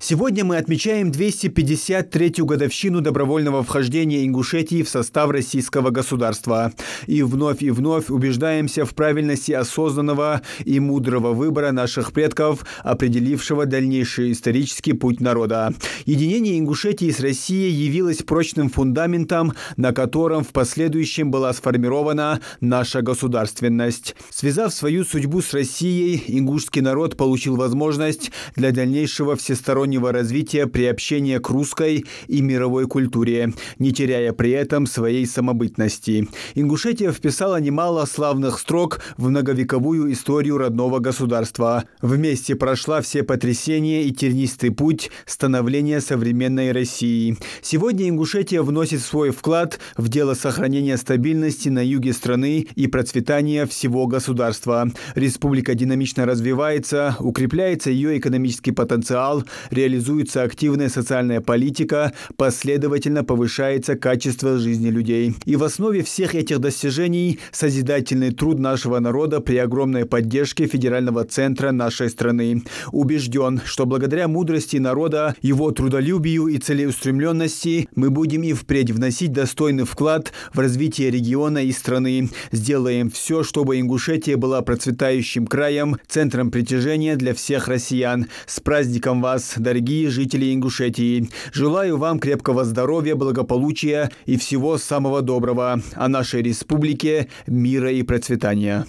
Сегодня мы отмечаем 253-ю годовщину добровольного вхождения Ингушетии в состав российского государства. И вновь и вновь убеждаемся в правильности осознанного и мудрого выбора наших предков, определившего дальнейший исторический путь народа. Единение Ингушетии с Россией явилось прочным фундаментом, на котором в последующем была сформирована наша государственность. Связав свою судьбу с Россией, ингушский народ получил возможность для дальнейшего всестороннего всестороннего развития приобщения к русской и мировой культуре, не теряя при этом своей самобытности. Ингушетия вписала немало славных строк в многовековую историю родного государства. Вместе прошла все потрясения и тернистый путь становления современной России. Сегодня Ингушетия вносит свой вклад в дело сохранения стабильности на юге страны и процветания всего государства. Республика динамично развивается, укрепляется ее экономический потенциал, реализуется активная социальная политика, последовательно повышается качество жизни людей. И в основе всех этих достижений созидательный труд нашего народа при огромной поддержке федерального центра нашей страны. Убежден, что благодаря мудрости народа, его трудолюбию и целеустремленности мы будем и впредь вносить достойный вклад в развитие региона и страны. Сделаем все, чтобы Ингушетия была процветающим краем, центром притяжения для всех россиян. С праздником вас, дорогие жители Ингушетии. Желаю вам крепкого здоровья, благополучия и всего самого доброго, а нашей республике мира и процветания.